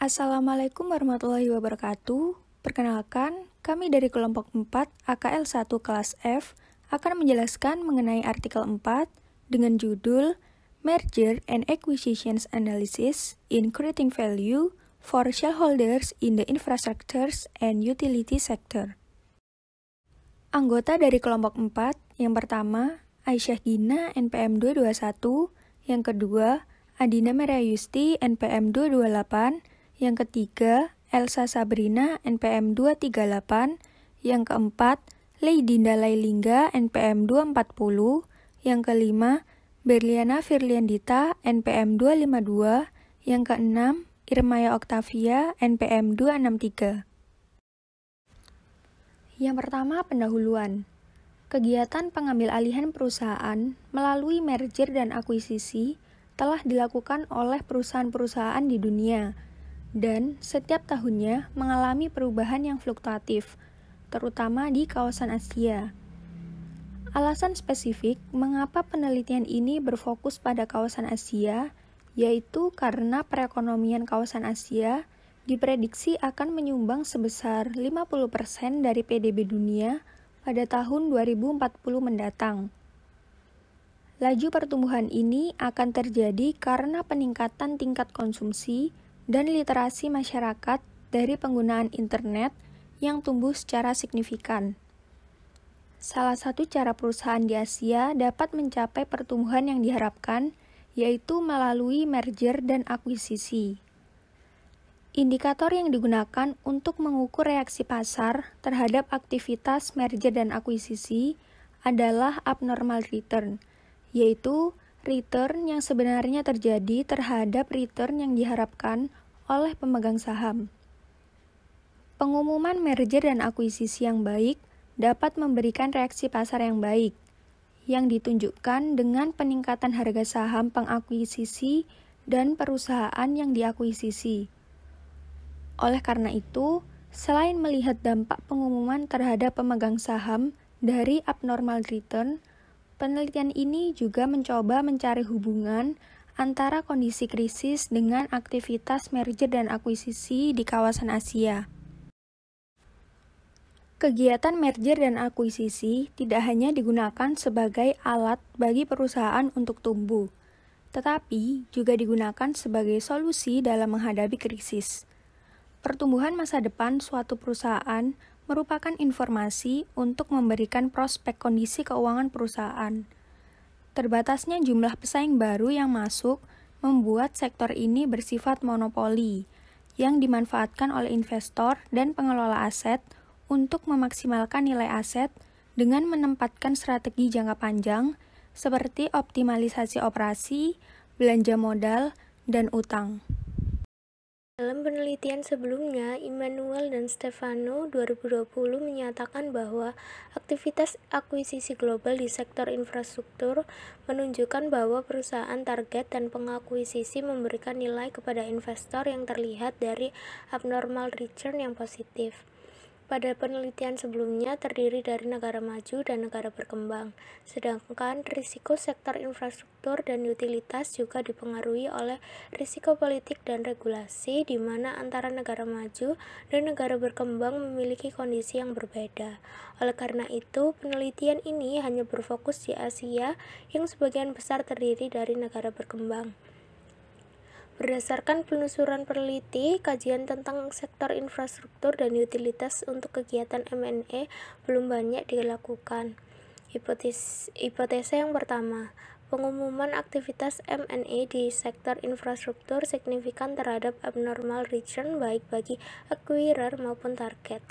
Assalamualaikum warahmatullahi wabarakatuh. Perkenalkan, kami dari kelompok 4 AKL 1 kelas F akan menjelaskan mengenai artikel 4 dengan judul Merger and Acquisitions Analysis in Creating Value for Shareholders in the Infrastructures and Utility Sector. Anggota dari kelompok 4, yang pertama Aisyah Gina NPM 221, yang kedua Adina Merayusti NPM 228, yang ketiga, Elsa Sabrina NPM 238. Yang keempat, Leidinda Lailingga NPM 240. Yang kelima, Berliana Firliandita NPM 252. Yang keenam, Irmaya Octavia NPM 263. Yang pertama, pendahuluan. Kegiatan pengambil alihan perusahaan melalui merger dan akuisisi telah dilakukan oleh perusahaan-perusahaan di dunia, dan setiap tahunnya mengalami perubahan yang fluktuatif, terutama di kawasan Asia. Alasan spesifik mengapa penelitian ini berfokus pada kawasan Asia yaitu karena perekonomian kawasan Asia diprediksi akan menyumbang sebesar 50% dari PDB dunia pada tahun 2040 mendatang. Laju pertumbuhan ini akan terjadi karena peningkatan tingkat konsumsi, dan literasi masyarakat dari penggunaan internet yang tumbuh secara signifikan. Salah satu cara perusahaan di Asia dapat mencapai pertumbuhan yang diharapkan, yaitu melalui merger dan akuisisi. Indikator yang digunakan untuk mengukur reaksi pasar terhadap aktivitas merger dan akuisisi adalah abnormal return, yaitu return yang sebenarnya terjadi terhadap return yang diharapkan oleh pemegang saham. Pengumuman merger dan akuisisi yang baik dapat memberikan reaksi pasar yang baik, yang ditunjukkan dengan peningkatan harga saham pengakuisisi dan perusahaan yang diakuisisi. Oleh karena itu, selain melihat dampak pengumuman terhadap pemegang saham dari abnormal return, penelitian ini juga mencoba mencari hubungan antara kondisi krisis dengan aktivitas merger dan akuisisi di kawasan Asia. Kegiatan merger dan akuisisi tidak hanya digunakan sebagai alat bagi perusahaan untuk tumbuh, tetapi juga digunakan sebagai solusi dalam menghadapi krisis. Pertumbuhan masa depan suatu perusahaan merupakan informasi untuk memberikan prospek kondisi keuangan perusahaan. Terbatasnya jumlah pesaing baru yang masuk membuat sektor ini bersifat monopoli, yang dimanfaatkan oleh investor dan pengelola aset untuk memaksimalkan nilai aset dengan menempatkan strategi jangka panjang seperti optimalisasi operasi, belanja modal, dan utang. Dalam penelitian sebelumnya, Immanuel dan Stefano 2020 menyatakan bahwa aktivitas akuisisi global di sektor infrastruktur menunjukkan bahwa perusahaan target dan pengakuisisi memberikan nilai kepada investor yang terlihat dari abnormal return yang positif pada penelitian sebelumnya terdiri dari negara maju dan negara berkembang, sedangkan risiko sektor infrastruktur dan utilitas juga dipengaruhi oleh risiko politik dan regulasi, di mana antara negara maju dan negara berkembang memiliki kondisi yang berbeda. Oleh karena itu, penelitian ini hanya berfokus di Asia, yang sebagian besar terdiri dari negara berkembang. Berdasarkan penelusuran peneliti, kajian tentang sektor infrastruktur dan utilitas untuk kegiatan MNE belum banyak dilakukan. Hipotesis, hipotesa yang pertama, pengumuman aktivitas MNE di sektor infrastruktur signifikan terhadap abnormal return baik bagi acquirer maupun target.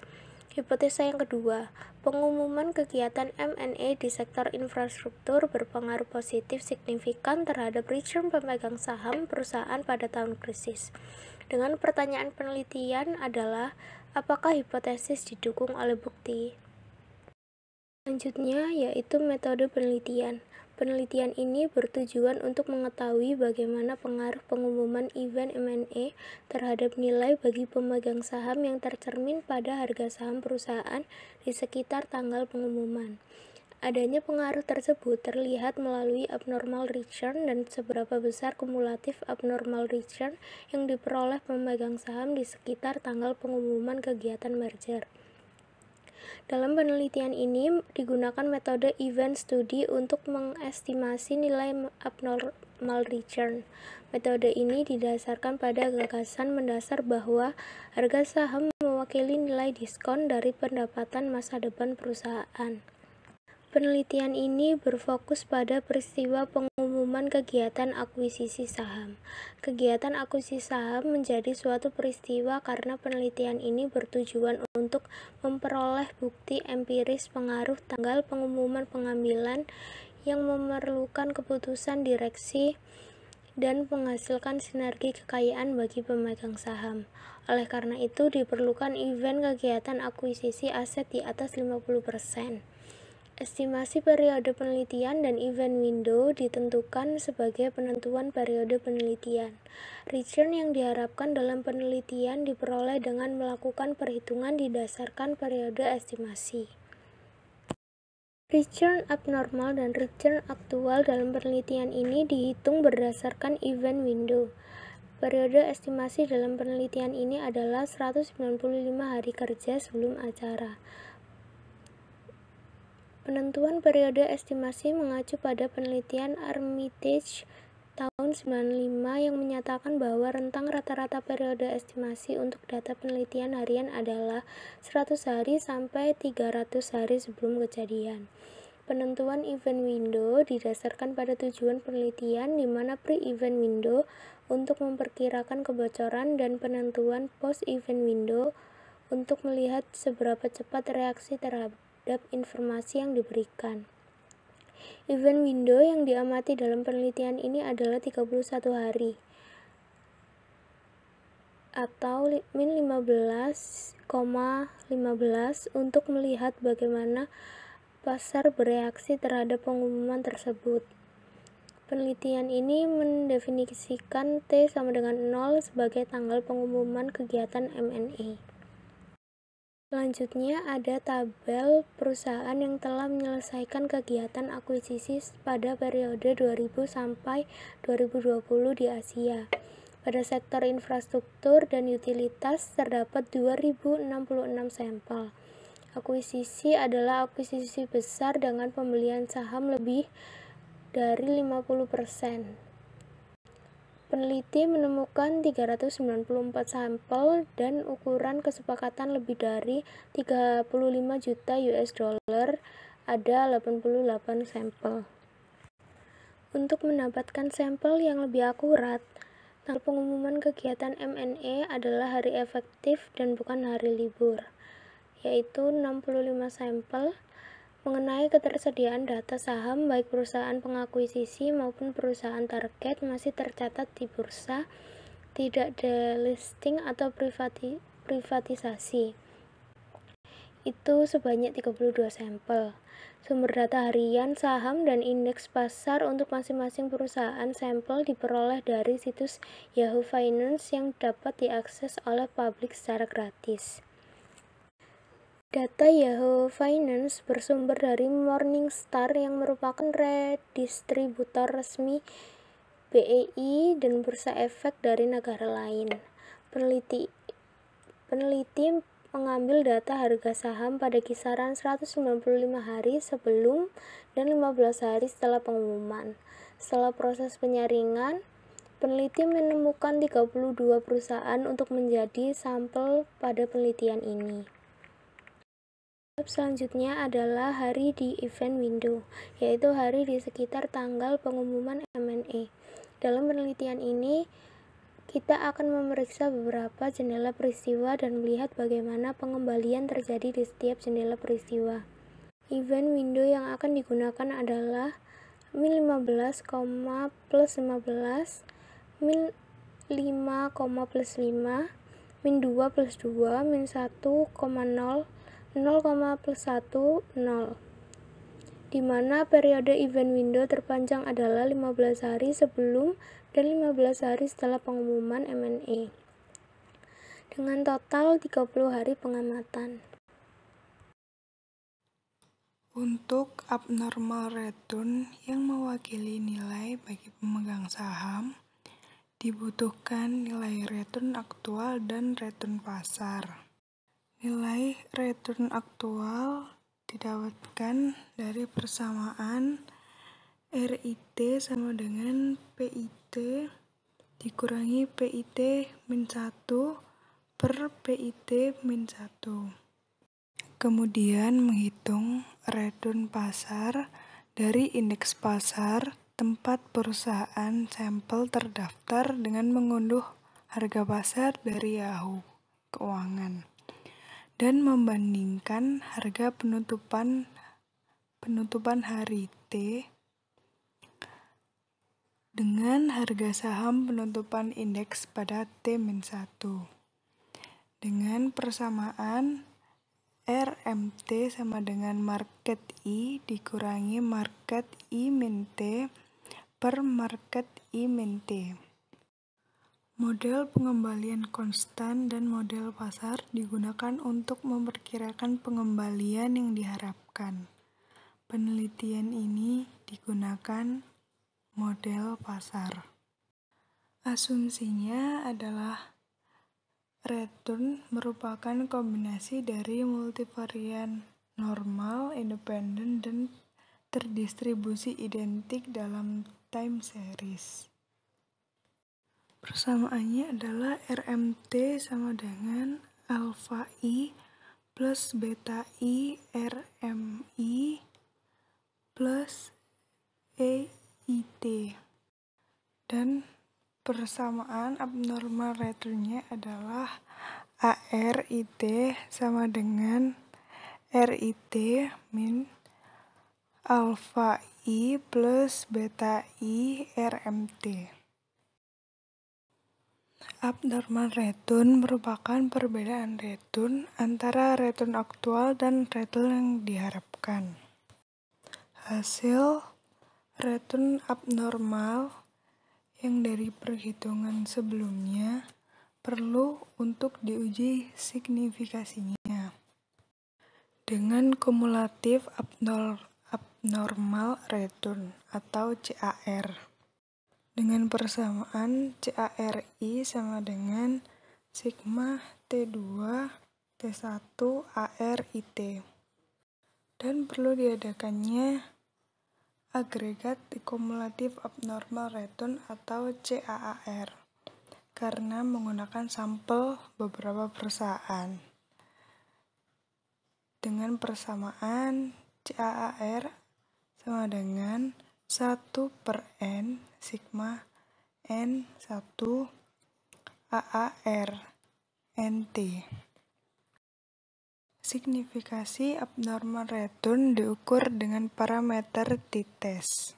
Hipotesa yang kedua, pengumuman kegiatan M&A di sektor infrastruktur berpengaruh positif signifikan terhadap return pemegang saham perusahaan pada tahun krisis. Dengan pertanyaan penelitian adalah, apakah hipotesis didukung oleh bukti? Selanjutnya yaitu metode penelitian. Penelitian ini bertujuan untuk mengetahui bagaimana pengaruh pengumuman event M&A terhadap nilai bagi pemegang saham yang tercermin pada harga saham perusahaan di sekitar tanggal pengumuman. Adanya pengaruh tersebut terlihat melalui abnormal return dan seberapa besar kumulatif abnormal return yang diperoleh pemegang saham di sekitar tanggal pengumuman kegiatan merger. Dalam penelitian ini digunakan metode event study untuk mengestimasi nilai abnormal return. Metode ini didasarkan pada gagasan mendasar bahwa harga saham mewakili nilai diskon dari pendapatan masa depan perusahaan. Penelitian ini berfokus pada peristiwa pengumuman kegiatan akuisisi saham. Kegiatan akuisisi saham menjadi suatu peristiwa karena penelitian ini bertujuan untuk memperoleh bukti empiris pengaruh tanggal pengumuman pengambilan yang memerlukan keputusan direksi dan menghasilkan sinergi kekayaan bagi pemegang saham. Oleh karena itu, diperlukan event kegiatan akuisisi aset di atas 50%. Estimasi periode penelitian dan event window ditentukan sebagai penentuan periode penelitian. Return yang diharapkan dalam penelitian diperoleh dengan melakukan perhitungan didasarkan periode estimasi. Return abnormal dan return aktual dalam penelitian ini dihitung berdasarkan event window. Periode estimasi dalam penelitian ini adalah 195 hari kerja sebelum acara. Penentuan periode estimasi mengacu pada penelitian Armitage tahun 95 yang menyatakan bahwa rentang rata-rata periode estimasi untuk data penelitian harian adalah 100 hari sampai 300 hari sebelum kejadian. Penentuan event window didasarkan pada tujuan penelitian di mana pre-event window untuk memperkirakan kebocoran dan penentuan post-event window untuk melihat seberapa cepat reaksi terhadap terhadap informasi yang diberikan. Event window yang diamati dalam penelitian ini adalah 31 hari atau min 15,15 untuk melihat bagaimana pasar bereaksi terhadap pengumuman tersebut. Penelitian ini mendefinisikan T sama dengan 0 sebagai tanggal pengumuman kegiatan MNE. Selanjutnya ada tabel perusahaan yang telah menyelesaikan kegiatan akuisisi pada periode 2000 sampai 2020 di Asia. Pada sektor infrastruktur dan utilitas terdapat 2066 sampel. Akuisisi adalah akuisisi besar dengan pembelian saham lebih dari 50%. Peneliti menemukan 394 sampel dan ukuran kesepakatan lebih dari 35 juta US dollar ada 88 sampel. Untuk mendapatkan sampel yang lebih akurat, tanggal pengumuman kegiatan MNE adalah hari efektif dan bukan hari libur, yaitu 65 sampel mengenai ketersediaan data saham baik perusahaan pengakuisisi maupun perusahaan target masih tercatat di bursa tidak delisting atau privati privatisasi itu sebanyak 32 sampel sumber data harian, saham, dan indeks pasar untuk masing-masing perusahaan sampel diperoleh dari situs Yahoo Finance yang dapat diakses oleh publik secara gratis Data Yahoo Finance bersumber dari Morningstar yang merupakan redistributor resmi BEI dan bursa efek dari negara lain. Peneliti peneliti mengambil data harga saham pada kisaran 195 hari sebelum dan 15 hari setelah pengumuman. Setelah proses penyaringan, peneliti menemukan 32 perusahaan untuk menjadi sampel pada penelitian ini. Tahap selanjutnya adalah hari di event window, yaitu hari di sekitar tanggal pengumuman MNE. Dalam penelitian ini, kita akan memeriksa beberapa jendela peristiwa dan melihat bagaimana pengembalian terjadi di setiap jendela peristiwa. Event window yang akan digunakan adalah min 15, plus 15, min 5, plus 5, min 2 plus 2, min 0, 0, plus 1, 0 di mana periode event window terpanjang adalah 15 hari sebelum dan 15 hari setelah pengumuman MNE dengan total 30 hari pengamatan. Untuk abnormal return yang mewakili nilai bagi pemegang saham, dibutuhkan nilai return aktual dan return pasar. Nilai return aktual didapatkan dari persamaan RIT sama dengan PIT dikurangi PIT min 1 per PIT min 1. Kemudian menghitung return pasar dari indeks pasar tempat perusahaan sampel terdaftar dengan mengunduh harga pasar dari Yahoo Keuangan dan membandingkan harga penutupan penutupan hari T dengan harga saham penutupan indeks pada T-1. Dengan persamaan RMT sama dengan market I dikurangi market I min T per market I min T. Model pengembalian konstan dan model pasar digunakan untuk memperkirakan pengembalian yang diharapkan. Penelitian ini digunakan model pasar. Asumsinya adalah return merupakan kombinasi dari multivarian normal, independen, dan terdistribusi identik dalam time series. Persamaannya adalah RMT sama dengan alfa I plus beta I RMI plus EIT. Dan persamaan abnormal returnnya adalah ARIT sama dengan RIT min alfa I plus beta I RMT. Abnormal return merupakan perbedaan return antara return aktual dan return yang diharapkan. Hasil return abnormal yang dari perhitungan sebelumnya perlu untuk diuji signifikasinya. Dengan kumulatif abnormal return atau CAR. Dengan persamaan CARI sama dengan sigma T2 T1 ARIT. Dan perlu diadakannya agregat cumulative abnormal return atau CAAR karena menggunakan sampel beberapa perusahaan. Dengan persamaan CAAR sama dengan 1 per N sigma N1 AAR NT. Signifikasi abnormal return diukur dengan parameter t-test.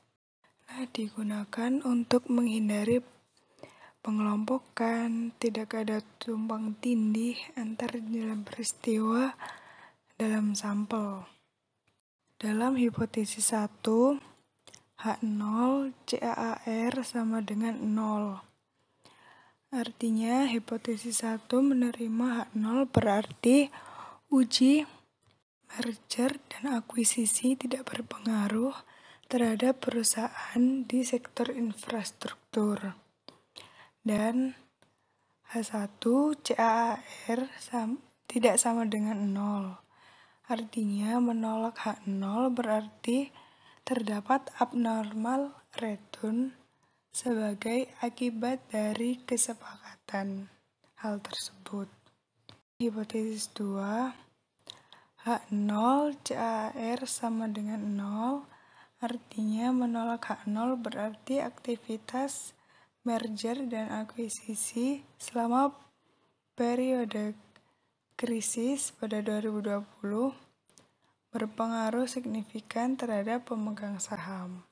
Nah, digunakan untuk menghindari pengelompokan, tidak ada tumpang tindih antar dalam peristiwa dalam sampel. Dalam hipotesis 1, H0 CAAR sama dengan 0. Artinya hipotesis 1 menerima H0 berarti uji merger dan akuisisi tidak berpengaruh terhadap perusahaan di sektor infrastruktur. Dan H1 CAAR sama, tidak sama dengan 0. Artinya menolak H0 berarti terdapat abnormal return sebagai akibat dari kesepakatan hal tersebut. Hipotesis 2 H0 CAR sama dengan 0 artinya menolak H0 berarti aktivitas merger dan akuisisi selama periode krisis pada 2020 berpengaruh signifikan terhadap pemegang saham.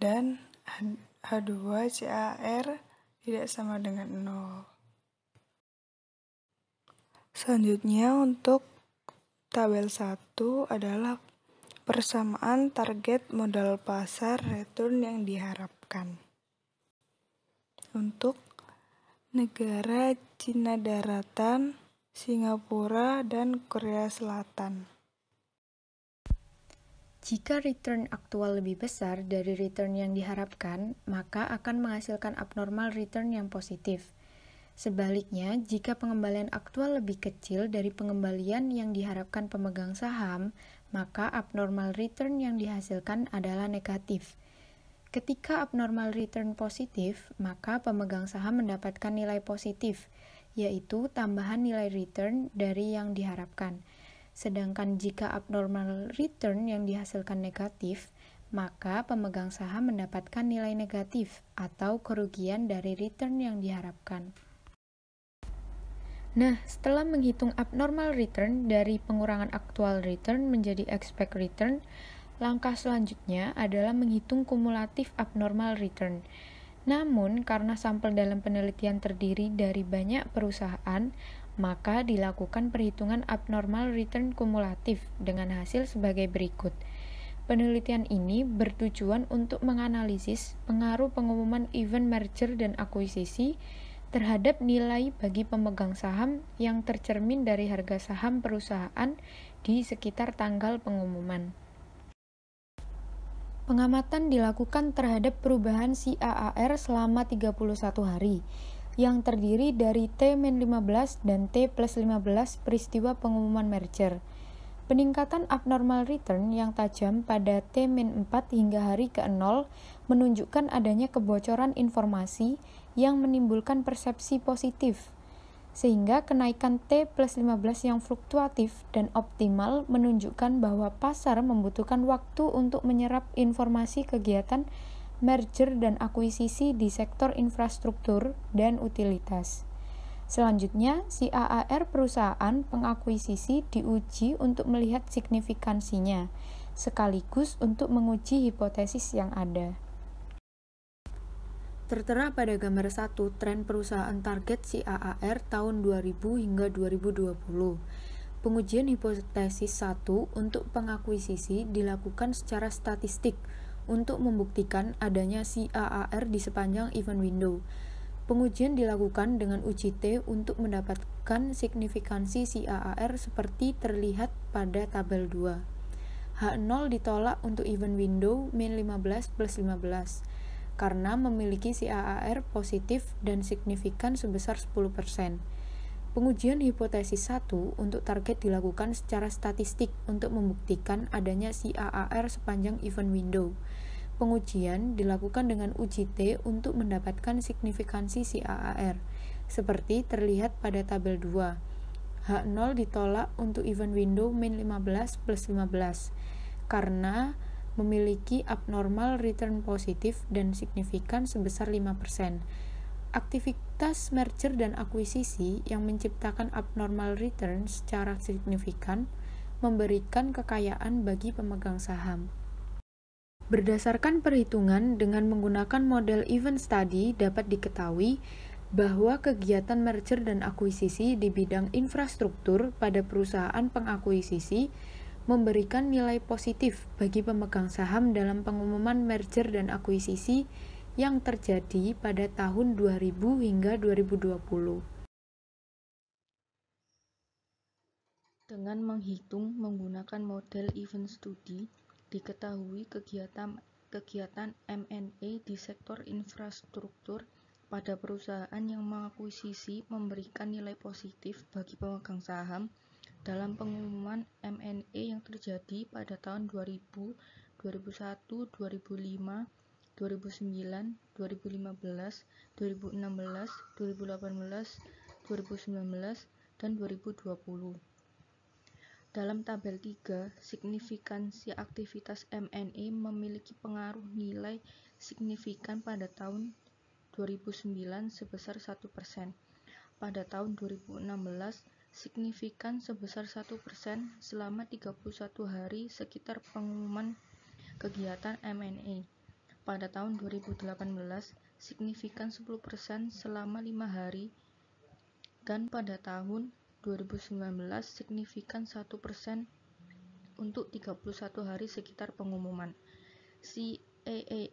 Dan H2 CAR tidak sama dengan 0. Selanjutnya untuk tabel 1 adalah persamaan target modal pasar return yang diharapkan. Untuk negara Cina Daratan, Singapura, dan Korea Selatan. Jika return aktual lebih besar dari return yang diharapkan, maka akan menghasilkan abnormal return yang positif. Sebaliknya, jika pengembalian aktual lebih kecil dari pengembalian yang diharapkan pemegang saham, maka abnormal return yang dihasilkan adalah negatif. Ketika abnormal return positif, maka pemegang saham mendapatkan nilai positif, yaitu tambahan nilai return dari yang diharapkan. Sedangkan jika abnormal return yang dihasilkan negatif, maka pemegang saham mendapatkan nilai negatif atau kerugian dari return yang diharapkan. Nah, setelah menghitung abnormal return dari pengurangan aktual return menjadi expect return, langkah selanjutnya adalah menghitung kumulatif abnormal return. Namun, karena sampel dalam penelitian terdiri dari banyak perusahaan, maka dilakukan perhitungan abnormal return kumulatif dengan hasil sebagai berikut. Penelitian ini bertujuan untuk menganalisis pengaruh pengumuman event merger dan akuisisi terhadap nilai bagi pemegang saham yang tercermin dari harga saham perusahaan di sekitar tanggal pengumuman. Pengamatan dilakukan terhadap perubahan CAAR selama 31 hari yang terdiri dari T-15 dan T 15 peristiwa pengumuman merger. Peningkatan abnormal return yang tajam pada T-4 hingga hari ke-0 menunjukkan adanya kebocoran informasi yang menimbulkan persepsi positif. Sehingga kenaikan T 15 yang fluktuatif dan optimal menunjukkan bahwa pasar membutuhkan waktu untuk menyerap informasi kegiatan merger dan akuisisi di sektor infrastruktur dan utilitas. Selanjutnya, si AAR perusahaan pengakuisisi diuji untuk melihat signifikansinya, sekaligus untuk menguji hipotesis yang ada. Tertera pada gambar 1 tren perusahaan target si AAR tahun 2000 hingga 2020. Pengujian hipotesis 1 untuk pengakuisisi dilakukan secara statistik – untuk membuktikan adanya CAAR di sepanjang event window. Pengujian dilakukan dengan uji T untuk mendapatkan signifikansi CAAR seperti terlihat pada tabel 2. H0 ditolak untuk event window min 15 plus 15 karena memiliki CAAR positif dan signifikan sebesar 10%. Pengujian hipotesis 1 untuk target dilakukan secara statistik untuk membuktikan adanya CAAR sepanjang event window. Pengujian dilakukan dengan uji T untuk mendapatkan signifikansi CAAR, seperti terlihat pada tabel 2. H0 ditolak untuk event window min 15 plus 15, karena memiliki abnormal return positif dan signifikan sebesar 5%. Aktivitas merger dan akuisisi yang menciptakan abnormal return secara signifikan memberikan kekayaan bagi pemegang saham. Berdasarkan perhitungan dengan menggunakan model event study dapat diketahui bahwa kegiatan merger dan akuisisi di bidang infrastruktur pada perusahaan pengakuisisi memberikan nilai positif bagi pemegang saham dalam pengumuman merger dan akuisisi yang terjadi pada tahun 2000 hingga 2020. Dengan menghitung menggunakan model event study, diketahui kegiatan kegiatan M&A di sektor infrastruktur pada perusahaan yang mengakuisisi memberikan nilai positif bagi pemegang saham dalam pengumuman M&A yang terjadi pada tahun 2000, 2001, 2005, 2009, 2015, 2016, 2018, 2019, dan 2020. Dalam tabel 3, signifikansi aktivitas MNE memiliki pengaruh nilai signifikan pada tahun 2009 sebesar 1%. Pada tahun 2016, signifikan sebesar 1% selama 31 hari sekitar pengumuman kegiatan MNE pada tahun 2018 signifikan 10% selama 5 hari dan pada tahun 2019 signifikan 1% untuk 31 hari sekitar pengumuman. CAAR e e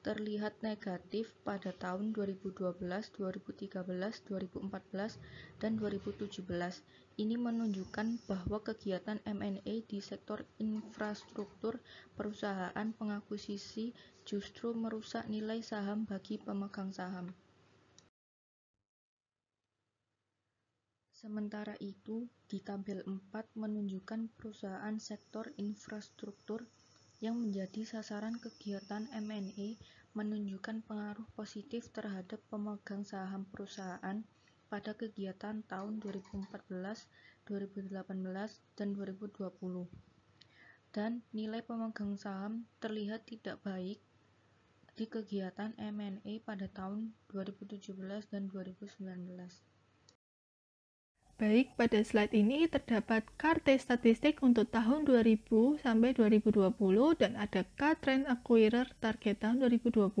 terlihat negatif pada tahun 2012, 2013, 2014, dan 2017. Ini menunjukkan bahwa kegiatan M&A di sektor infrastruktur perusahaan pengakuisisi justru merusak nilai saham bagi pemegang saham. Sementara itu, di tabel 4 menunjukkan perusahaan sektor infrastruktur yang menjadi sasaran kegiatan M&A e menunjukkan pengaruh positif terhadap pemegang saham perusahaan pada kegiatan tahun 2014, 2018, dan 2020. Dan nilai pemegang saham terlihat tidak baik di kegiatan M&A e pada tahun 2017 dan 2019. Baik, pada slide ini terdapat karte statistik untuk tahun 2000 sampai 2020 dan ada K-Trend Acquirer target tahun 2020.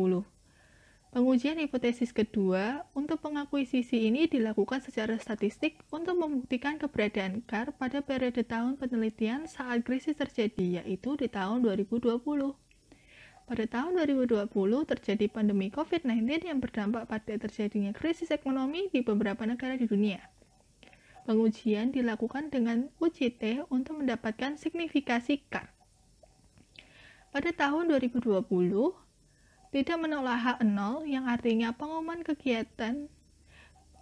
Pengujian hipotesis kedua untuk pengakuisisi ini dilakukan secara statistik untuk membuktikan keberadaan CAR pada periode tahun penelitian saat krisis terjadi, yaitu di tahun 2020. Pada tahun 2020 terjadi pandemi COVID-19 yang berdampak pada terjadinya krisis ekonomi di beberapa negara di dunia. Pengujian dilakukan dengan UCT untuk mendapatkan signifikasi K. Pada tahun 2020, tidak menolak H0 yang artinya pengumuman kegiatan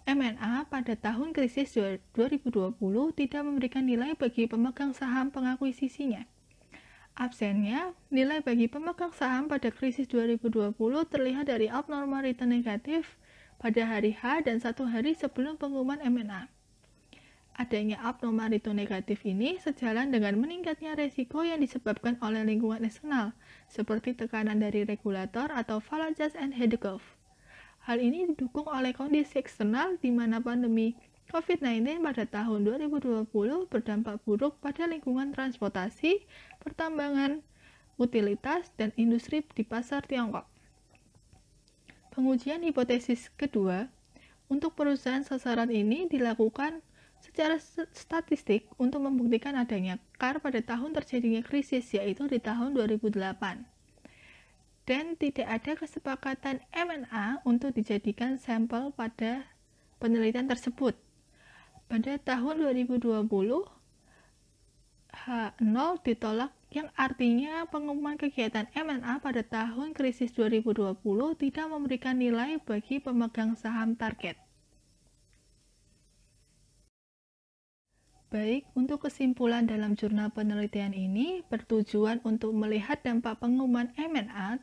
MNA pada tahun krisis 2020 tidak memberikan nilai bagi pemegang saham pengakuisisinya. Absennya, nilai bagi pemegang saham pada krisis 2020 terlihat dari abnormal return negatif pada hari H dan satu hari sebelum pengumuman MNA adanya abnormal return negatif ini sejalan dengan meningkatnya resiko yang disebabkan oleh lingkungan eksternal, seperti tekanan dari regulator atau Falajas and curve. Hal ini didukung oleh kondisi eksternal di mana pandemi COVID-19 pada tahun 2020 berdampak buruk pada lingkungan transportasi, pertambangan, utilitas, dan industri di pasar Tiongkok. Pengujian hipotesis kedua untuk perusahaan sasaran ini dilakukan secara statistik untuk membuktikan adanya CAR pada tahun terjadinya krisis yaitu di tahun 2008 dan tidak ada kesepakatan MNA untuk dijadikan sampel pada penelitian tersebut. Pada tahun 2020, H0 ditolak yang artinya pengumuman kegiatan MNA pada tahun krisis 2020 tidak memberikan nilai bagi pemegang saham target. Baik, untuk kesimpulan dalam jurnal penelitian ini bertujuan untuk melihat dampak pengumuman M&A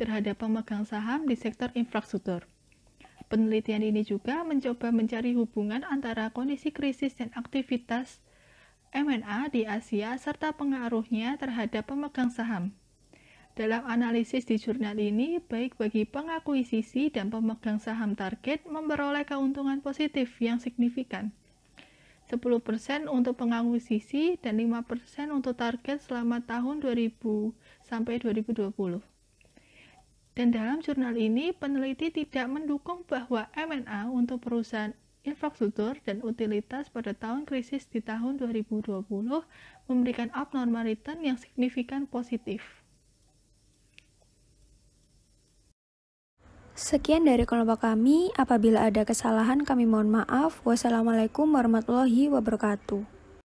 terhadap pemegang saham di sektor infrastruktur. Penelitian ini juga mencoba mencari hubungan antara kondisi krisis dan aktivitas M&A di Asia serta pengaruhnya terhadap pemegang saham. Dalam analisis di jurnal ini, baik bagi pengakuisisi dan pemegang saham target memperoleh keuntungan positif yang signifikan. 10% untuk pengakuisisi dan 5% untuk target selama tahun 2000 sampai 2020. Dan dalam jurnal ini, peneliti tidak mendukung bahwa M&A untuk perusahaan infrastruktur dan utilitas pada tahun krisis di tahun 2020 memberikan abnormal return yang signifikan positif. Sekian dari kelompok kami. Apabila ada kesalahan, kami mohon maaf. Wassalamualaikum warahmatullahi wabarakatuh.